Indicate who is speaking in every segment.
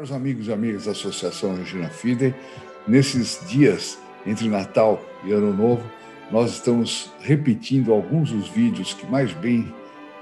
Speaker 1: Caros amigos e amigas da Associação Regina Fidem, nesses dias entre Natal e Ano Novo, nós estamos repetindo alguns dos vídeos que mais bem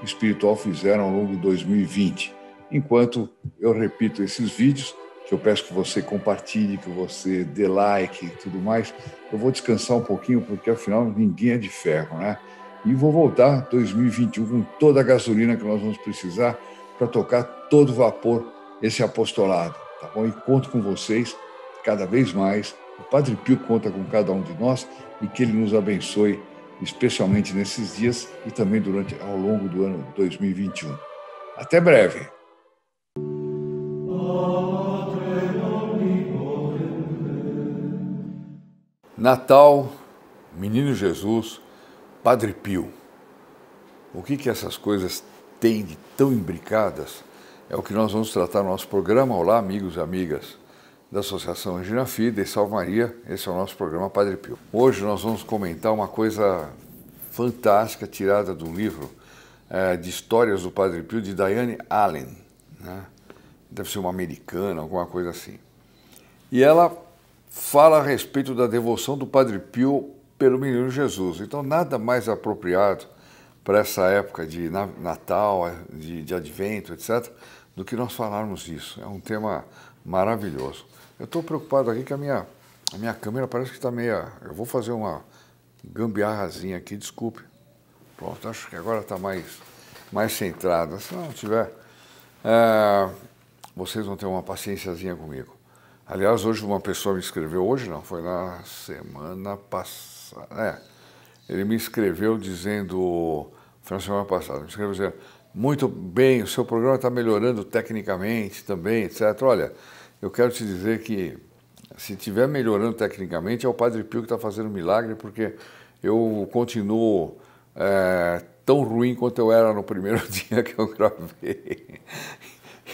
Speaker 1: espiritual fizeram ao longo de 2020. Enquanto eu repito esses vídeos, que eu peço que você compartilhe, que você dê like e tudo mais, eu vou descansar um pouquinho, porque afinal ninguém é de ferro, né? E vou voltar 2021 com toda a gasolina que nós vamos precisar para tocar todo vapor esse apostolado, tá bom? E conto com vocês cada vez mais. O Padre Pio conta com cada um de nós e que ele nos abençoe, especialmente nesses dias e também durante ao longo do ano 2021. Até breve. Natal, Menino Jesus, Padre Pio. O que, que essas coisas têm de tão imbricadas é o que nós vamos tratar no nosso programa. Olá, amigos e amigas da Associação Angina Fida e Maria. Esse é o nosso programa Padre Pio. Hoje nós vamos comentar uma coisa fantástica tirada de um livro é, de histórias do Padre Pio de Diane Allen. Né? Deve ser uma americana, alguma coisa assim. E ela fala a respeito da devoção do Padre Pio pelo menino Jesus. Então, nada mais apropriado para essa época de Natal, de, de Advento, etc., do que nós falarmos isso. É um tema maravilhoso. Eu estou preocupado aqui que a minha, a minha câmera parece que está meia. Eu vou fazer uma gambiarrazinha aqui, desculpe. Pronto, acho que agora está mais, mais centrada. Se não tiver, é, vocês vão ter uma paciênciazinha comigo. Aliás, hoje uma pessoa me escreveu, hoje não, foi na semana passada. É, ele me escreveu dizendo, foi na semana passada, me escreveu dizendo, muito bem, o seu programa está melhorando tecnicamente também, etc. Olha, eu quero te dizer que se estiver melhorando tecnicamente, é o Padre Pio que está fazendo um milagre, porque eu continuo é, tão ruim quanto eu era no primeiro dia que eu gravei.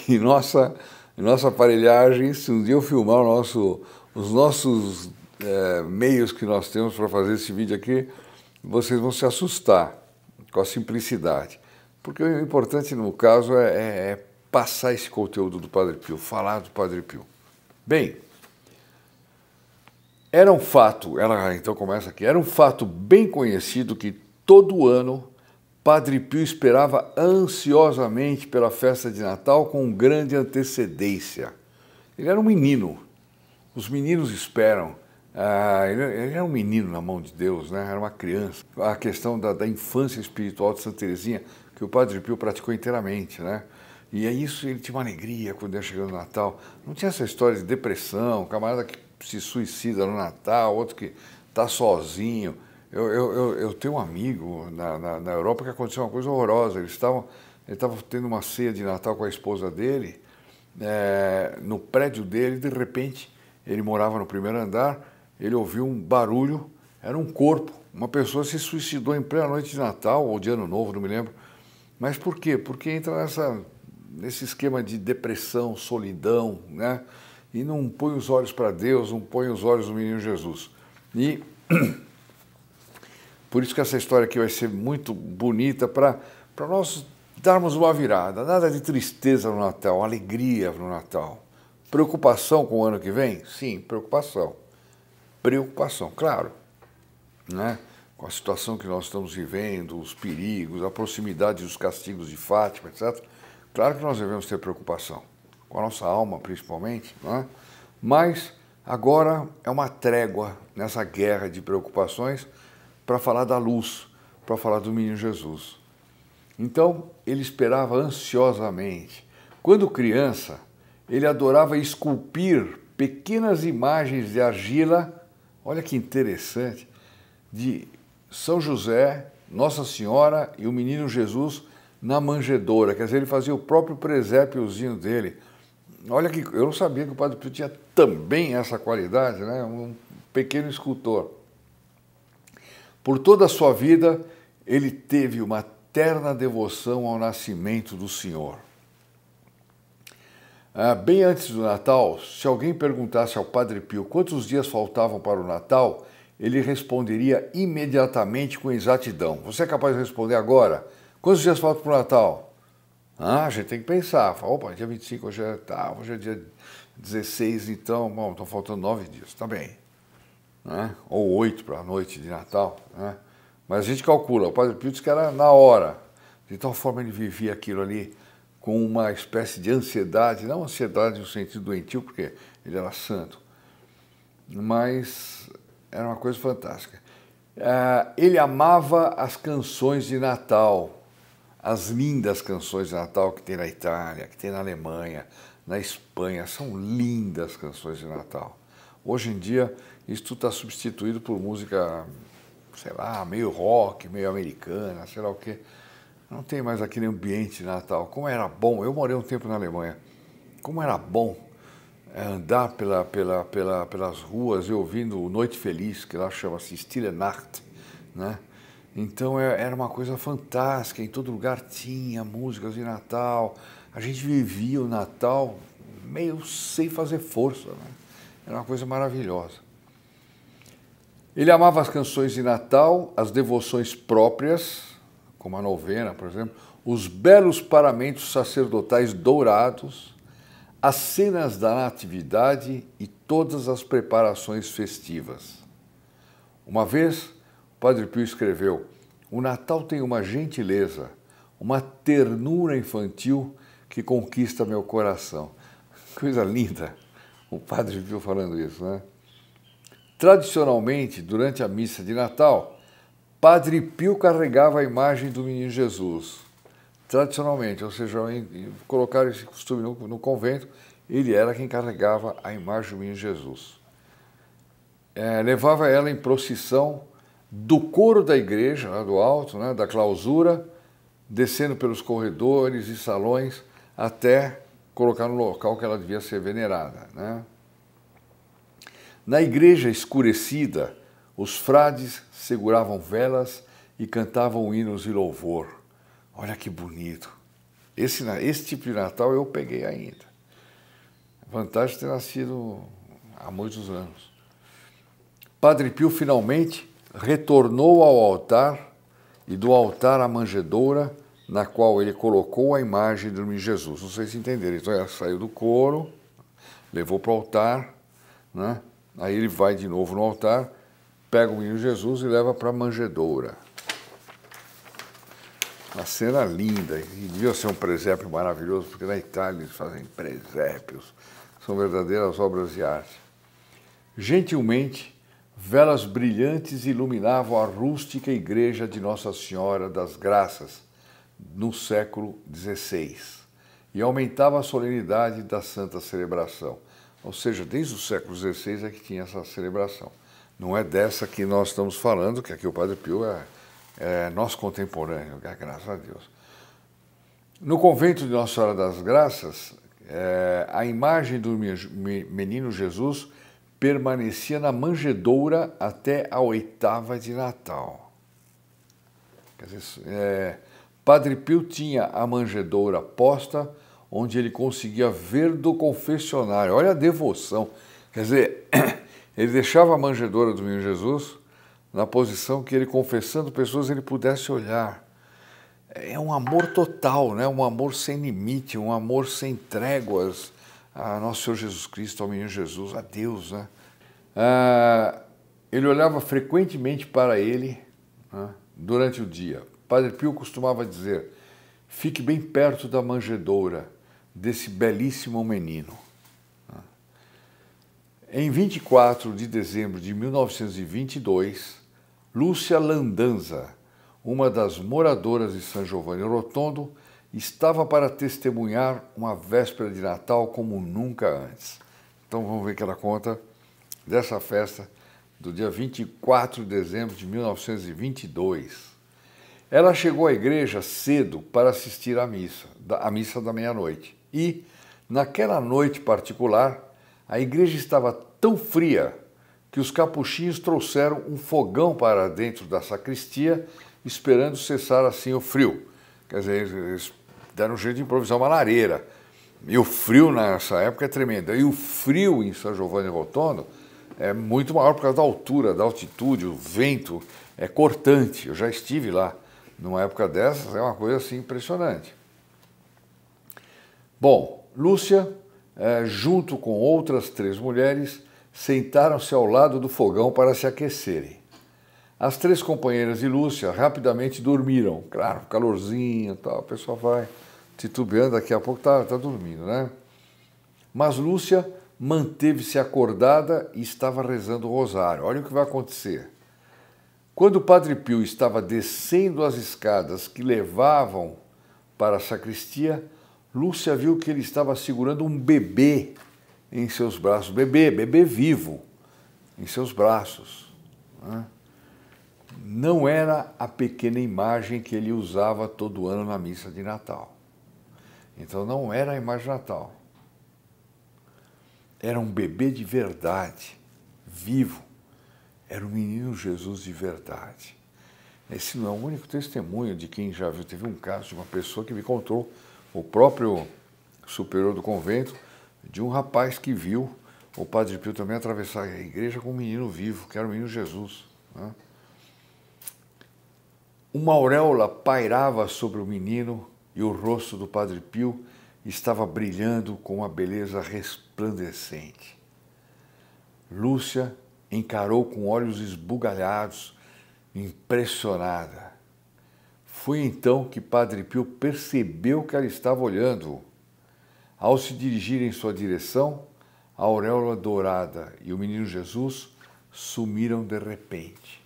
Speaker 1: E nossa, nossa aparelhagem, se um dia eu filmar nosso, os nossos é, meios que nós temos para fazer esse vídeo aqui, vocês vão se assustar com a simplicidade. Porque o importante no caso é, é, é passar esse conteúdo do Padre Pio, falar do Padre Pio. Bem, era um fato, ela então começa aqui, era um fato bem conhecido que todo ano Padre Pio esperava ansiosamente pela festa de Natal com grande antecedência. Ele era um menino, os meninos esperam. Ah, ele, ele era um menino na mão de Deus, né? era uma criança. A questão da, da infância espiritual de Santa Teresinha que o Padre Pio praticou inteiramente, né? E é isso, ele tinha uma alegria quando ia chegando o Natal. Não tinha essa história de depressão, camarada que se suicida no Natal, outro que está sozinho. Eu, eu, eu, eu, tenho um amigo na, na, na, Europa que aconteceu uma coisa horrorosa. Eles estavam, ele estava tendo uma ceia de Natal com a esposa dele, é, no prédio dele, de repente, ele morava no primeiro andar, ele ouviu um barulho, era um corpo. Uma pessoa se suicidou em plena noite de Natal ou de Ano Novo, não me lembro mas por quê? Porque entra nessa, nesse esquema de depressão, solidão, né? E não põe os olhos para Deus, não põe os olhos no menino Jesus. E por isso que essa história aqui vai ser muito bonita para nós darmos uma virada. Nada de tristeza no Natal, alegria no Natal. Preocupação com o ano que vem? Sim, preocupação. Preocupação, claro. Né? com a situação que nós estamos vivendo, os perigos, a proximidade dos castigos de Fátima, etc., claro que nós devemos ter preocupação, com a nossa alma principalmente, é? mas agora é uma trégua nessa guerra de preocupações para falar da luz, para falar do menino Jesus. Então ele esperava ansiosamente. Quando criança, ele adorava esculpir pequenas imagens de argila, olha que interessante, de são José, Nossa Senhora e o menino Jesus na manjedoura. Quer dizer, ele fazia o próprio presépiozinho dele. Olha que eu não sabia que o Padre Pio tinha também essa qualidade, né? Um pequeno escultor. Por toda a sua vida, ele teve uma terna devoção ao nascimento do Senhor. Ah, bem antes do Natal, se alguém perguntasse ao Padre Pio quantos dias faltavam para o Natal, ele responderia imediatamente com exatidão. Você é capaz de responder agora? Quantos dias faltam para o Natal? Ah, a gente tem que pensar. Fala, opa, dia 25, hoje é, tá, hoje é dia 16, então, bom, estão faltando nove dias, está bem. Né? Ou oito para a noite de Natal. Né? Mas a gente calcula, o Padre Pio disse que era na hora. De tal forma ele vivia aquilo ali com uma espécie de ansiedade, não ansiedade no sentido doentio, porque ele era santo, mas era uma coisa fantástica. Uh, ele amava as canções de Natal, as lindas canções de Natal que tem na Itália, que tem na Alemanha, na Espanha. São lindas canções de Natal. Hoje em dia, isso está substituído por música, sei lá, meio rock, meio americana, sei lá o quê. Não tem mais aquele ambiente de Natal. Como era bom. Eu morei um tempo na Alemanha. Como era bom é andar pela, pela, pela, pelas ruas e ouvindo Noite Feliz, que lá chama-se Stille Nacht, né? Então é, era uma coisa fantástica, em todo lugar tinha músicas de Natal. A gente vivia o Natal meio sem fazer força, né? Era uma coisa maravilhosa. Ele amava as canções de Natal, as devoções próprias, como a novena, por exemplo, os belos paramentos sacerdotais dourados, as cenas da Natividade e todas as preparações festivas. Uma vez, o Padre Pio escreveu: O Natal tem uma gentileza, uma ternura infantil que conquista meu coração. Coisa linda, o Padre Pio falando isso, né? Tradicionalmente, durante a missa de Natal, Padre Pio carregava a imagem do Menino Jesus tradicionalmente, ou seja, colocaram esse costume no, no convento, ele era quem carregava a imagem do menino Jesus. É, levava ela em procissão do coro da igreja, né, do alto, né, da clausura, descendo pelos corredores e salões até colocar no local que ela devia ser venerada. Né? Na igreja escurecida, os frades seguravam velas e cantavam hinos de louvor. Olha que bonito. Esse, esse tipo de Natal eu peguei ainda. Vantagem de ter nascido há muitos anos. Padre Pio finalmente retornou ao altar e do altar à manjedoura, na qual ele colocou a imagem do menino Jesus. Não sei se entenderam. Então ela saiu do coro, levou para o altar, né? aí ele vai de novo no altar, pega o menino Jesus e leva para a manjedoura. Uma cena linda, e devia ser um presépio maravilhoso, porque na Itália eles fazem presépios, são verdadeiras obras de arte. Gentilmente, velas brilhantes iluminavam a rústica igreja de Nossa Senhora das Graças, no século XVI, e aumentava a solenidade da santa celebração. Ou seja, desde o século XVI é que tinha essa celebração. Não é dessa que nós estamos falando, que aqui o Padre Pio é é, nosso contemporâneo, é graças a Deus. No convento de Nossa Senhora das Graças, é, a imagem do menino Jesus permanecia na manjedoura até a oitava de Natal. Quer dizer, é, Padre Pio tinha a manjedoura posta, onde ele conseguia ver do confessionário. Olha a devoção. Quer dizer, ele deixava a manjedoura do menino Jesus na posição que ele, confessando pessoas, ele pudesse olhar. É um amor total, né? um amor sem limite, um amor sem tréguas a ah, nosso Senhor Jesus Cristo, ao menino Jesus, a Deus. Né? Ah, ele olhava frequentemente para ele né? durante o dia. Padre Pio costumava dizer: fique bem perto da manjedoura desse belíssimo menino. Ah. Em 24 de dezembro de 1922, Lúcia Landanza, uma das moradoras de São Giovanni Rotondo, estava para testemunhar uma véspera de Natal como nunca antes. Então vamos ver o que ela conta dessa festa do dia 24 de dezembro de 1922. Ela chegou à igreja cedo para assistir à missa, à missa da meia-noite. E, naquela noite particular, a igreja estava tão fria que os capuchinhos trouxeram um fogão para dentro da sacristia, esperando cessar assim o frio. Quer dizer, eles deram um jeito de improvisar uma lareira. E o frio nessa época é tremendo. E o frio em São Giovanni Rotondo é muito maior por causa da altura, da altitude, o vento é cortante. Eu já estive lá numa época dessas, é uma coisa assim impressionante. Bom, Lúcia, eh, junto com outras três mulheres, sentaram-se ao lado do fogão para se aquecerem. As três companheiras de Lúcia rapidamente dormiram. Claro, calorzinho e tal, a pessoa vai titubeando, daqui a pouco está tá dormindo, né? Mas Lúcia manteve-se acordada e estava rezando o rosário. Olha o que vai acontecer. Quando o Padre Pio estava descendo as escadas que levavam para a sacristia, Lúcia viu que ele estava segurando um bebê em seus braços, bebê, bebê vivo, em seus braços. Né? Não era a pequena imagem que ele usava todo ano na missa de Natal. Então não era a imagem de Natal. Era um bebê de verdade, vivo. Era o um menino Jesus de verdade. Esse não é o único testemunho de quem já viu. Teve um caso de uma pessoa que me contou, o próprio superior do convento, de um rapaz que viu o Padre Pio também atravessar a igreja com um menino vivo, que era o menino Jesus. Né? Uma auréola pairava sobre o menino e o rosto do Padre Pio estava brilhando com uma beleza resplandecente. Lúcia encarou com olhos esbugalhados, impressionada. Foi então que Padre Pio percebeu que ela estava olhando ao se dirigir em sua direção, a auréola dourada e o menino Jesus sumiram de repente.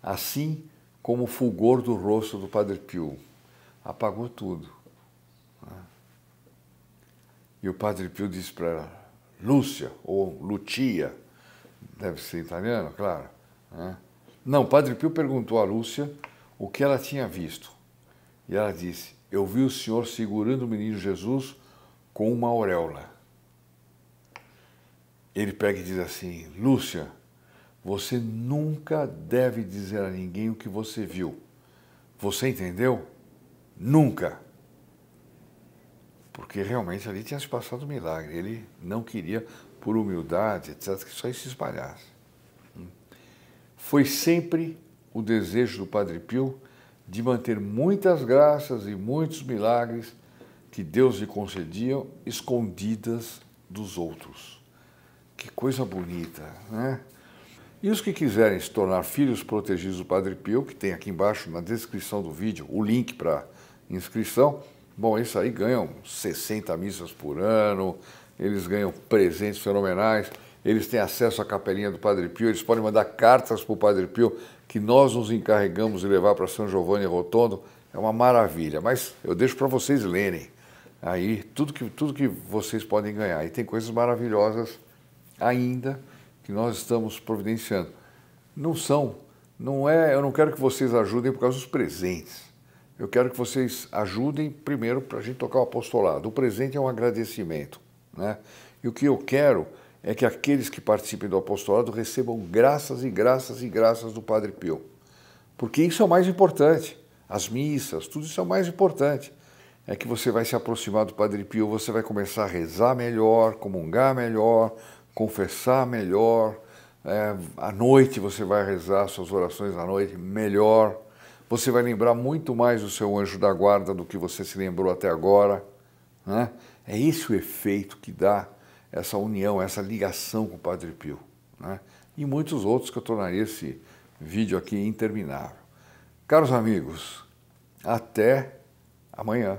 Speaker 1: Assim como o fulgor do rosto do Padre Pio, apagou tudo. Né? E o Padre Pio disse para ela, Lúcia, ou Lutia, deve ser italiano, claro. Né? Não, o Padre Pio perguntou a Lúcia o que ela tinha visto. E ela disse, eu vi o Senhor segurando o menino Jesus com uma auréola. Ele pega e diz assim: Lúcia, você nunca deve dizer a ninguém o que você viu. Você entendeu? Nunca. Porque realmente ali tinha se passado um milagre. Ele não queria, por humildade, etc., que só isso se espalhasse. Hum. Foi sempre o desejo do Padre Pio de manter muitas graças e muitos milagres que Deus lhe concedia escondidas dos outros. Que coisa bonita, né? E os que quiserem se tornar filhos protegidos do Padre Pio, que tem aqui embaixo na descrição do vídeo o link para inscrição, bom, isso aí ganham 60 missas por ano, eles ganham presentes fenomenais eles têm acesso à capelinha do Padre Pio, eles podem mandar cartas para o Padre Pio que nós nos encarregamos de levar para São Giovanni Rotondo. É uma maravilha, mas eu deixo para vocês lerem aí tudo que, tudo que vocês podem ganhar. E tem coisas maravilhosas ainda que nós estamos providenciando. Não são, não é, eu não quero que vocês ajudem por causa dos presentes. Eu quero que vocês ajudem primeiro para a gente tocar o apostolado. O presente é um agradecimento. Né? E o que eu quero é que aqueles que participem do apostolado recebam graças e graças e graças do Padre Pio. Porque isso é o mais importante. As missas, tudo isso é o mais importante. É que você vai se aproximar do Padre Pio, você vai começar a rezar melhor, comungar melhor, confessar melhor. É, à noite você vai rezar suas orações à noite melhor. Você vai lembrar muito mais do seu anjo da guarda do que você se lembrou até agora. Né? É esse o efeito que dá essa união, essa ligação com o Padre Pio. Né? E muitos outros que eu tornaria esse vídeo aqui interminável. Caros amigos, até amanhã.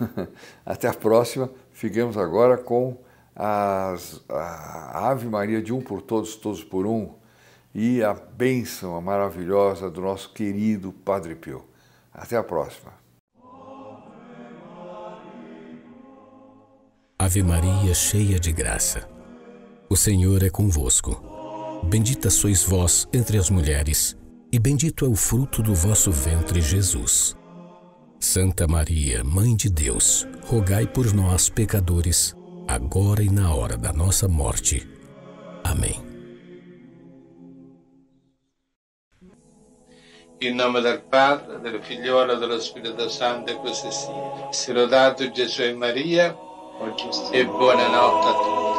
Speaker 1: até a próxima. Fiquemos agora com as, a Ave Maria de um por todos, todos por um e a bênção maravilhosa do nosso querido Padre Pio. Até a próxima. Ave Maria, cheia de graça. O Senhor é convosco. Bendita sois vós entre as mulheres, e bendito é o fruto do vosso ventre, Jesus. Santa Maria, Mãe de Deus, rogai por nós, pecadores, agora e na hora da nossa morte. Amém. Em nome do Padre, do Filho e do Espírito Santo, e Se sia. Jesus e Maria. It burning out